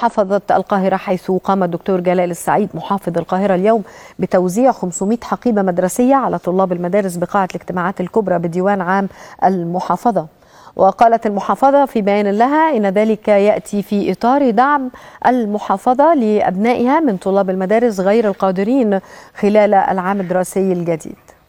حفظت القاهرة حيث قام الدكتور جلال السعيد محافظ القاهرة اليوم بتوزيع 500 حقيبة مدرسية على طلاب المدارس بقاعة الاجتماعات الكبرى بديوان عام المحافظة وقالت المحافظة في بيان لها إن ذلك يأتي في إطار دعم المحافظة لأبنائها من طلاب المدارس غير القادرين خلال العام الدراسي الجديد